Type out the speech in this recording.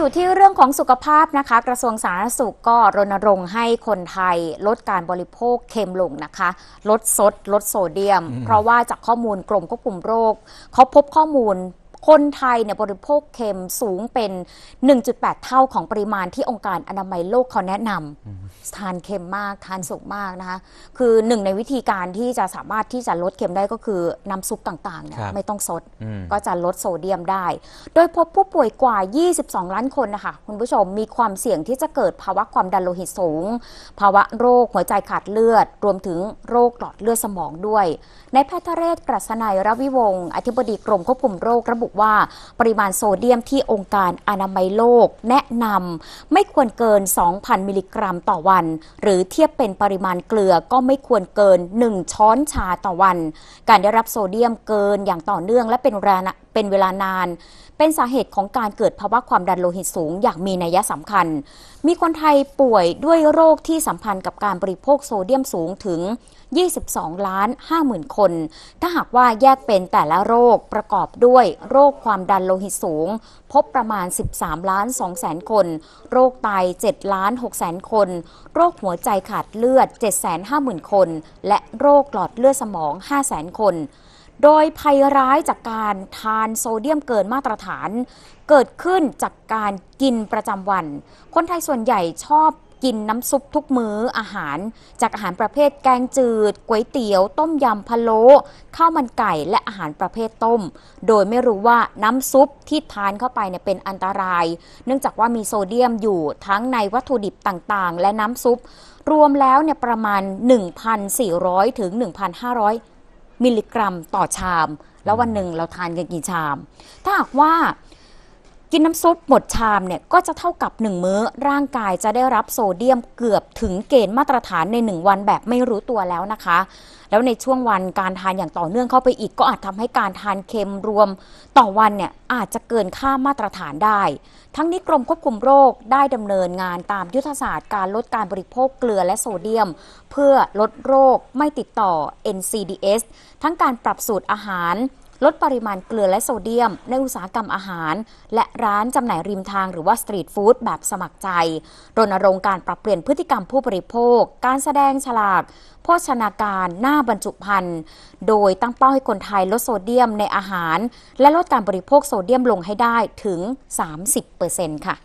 อยู่ที่เรื่องของสุขภาพนะคะ กระทรวงสาธารณสุขก็รณรงค์ให้คนไทย ลดการบริโภคเค็มลงนะคะ ลดซด ลดโซเดียม เพราะว่าจากข้อมูลกรมควบคุมโรคเขาพบข้อมูลคนไทยเนี่ยบริโภคเค็มสูงเป็น 1.8 เท่าของปริมาณที่องค์การอนามัยโลกเขาแนะนำ ทานเค็มมากทานสุกมากนะคะ คือหนึ่งในวิธีการที่จะสามารถที่จะลดเค็มได้ก็คือน้ำซุปต่างๆเนี่ยไม่ต้องซดก็จะลดโซเดียมได้ โดยพบผู้ป่วยกว่า 22 ล้านคนนะคะคุณผู้ชมมีความเสี่ยงที่จะเกิดภาวะความดันโลหิตสูง ภาวะโรคหัวใจขาดเลือด รวมถึงโรคหลอดเลือดสมองด้วย ในแพทย์เรศกรัศนัยรวิวงศ์อธิบดีกรมควบคุมโรคระบุว่าปริมาณโซเดียมที่องค์การอนามัยโลกแนะนำไม่ควรเกิน 2,000 มิลลิกรัมต่อวัน หรือเทียบเป็นปริมาณเกลือก็ไม่ควรเกิน 1 ช้อนชาต่อวัน การได้รับโซเดียมเกินอย่างต่อเนื่องและเป็นเวลาเป็นเวลานาน เป็นสาเหตุของการเกิดภาวะความดันโลหิตสูงอย่างมีนัยสำคัญ มีคนไทยป่วยด้วยโรคที่สัมพันธ์กับการบริโภคโซเดียมสูงถึง 22ล้าน50,000คนถ้าหากว่าแยกเป็นแต่ละโรคประกอบด้วยโรรคความดันโลหิตสูงพบประมาณ 13 ล้าน2แสนคน โรคไต7ล้าน6แสนคน โรคหัวใจขาดเลือด 7 5 0 0 0 0 คน และโรคหลอดเลือดสมอง 5 0 0 0 0 0 คน โดยภัยร้ายจากการทานโซเดียมเกินมาตรฐาน เกิดขึ้นจากการกินประจำวัน คนไทยส่วนใหญ่ชอบกินน้ำซุปทุกมื้ออาหาร จากอาหารประเภทแกงจืดก๋วยเตี๋ยว ต้มยำ พะโล้ข้าวมันไก่และอาหารประเภทต้ม โดยไม่รู้ว่าน้ำซุปที่ทานเข้าไปเนี่ยเป็นอันตราย เนื่องจากว่ามีโซเดียมอยู่ทั้งในวัตถุดิบต่างๆ และน้ำซุป รวมแล้วเนี่ยประมาณ 1,400 ถึง 1,500 มิลลิกรัมต่อชาม แล้ววันหนึ่งเราทานกันกี่ชาม ถ้าหากว่ากินน้ำซุปหมดชามเนี่ยก็จะเท่ากับ 1 มื้อร่างกายจะได้รับโซเดียมเกือบถึงเกณฑ์มาตรฐานใน 1 วันแบบไม่รู้ตัวแล้วนะคะ แล้วในช่วงวันการทานอย่างต่อเนื่องเข้าไปอีก ก็อาจทำให้การทานเค็มรวม ต่อวันเนี่ยอาจจะเกินค่ามาตรฐานได้ ทั้งนี้กรมควบคุมโรคได้ดำเนินงานตามยุทธศาสตร์การลดการบริโภคเกลือและโซเดียม เพื่อลดโรคไม่ติดต่อ NCDS ทั้งการปรับสูตรอาหารลดปริมาณเกลือและโซเดียม ในอุตสาหกรรมอาหาร และร้านจำหน่ายริมทางหรือว่าสตรีทฟู้ดแบบสมัครใจรณรงค์การปรับเปลี่ยนพฤติกรรมผู้บริโภค การแสดงฉลากโภชนาการหน้าบรรจุภัณฑ์โดยตั้งเป้าให้คนไทยลดโซเดียมในอาหาร และลดการบริโภคโซเดียมลงให้ได้ถึง 30%ค่ะ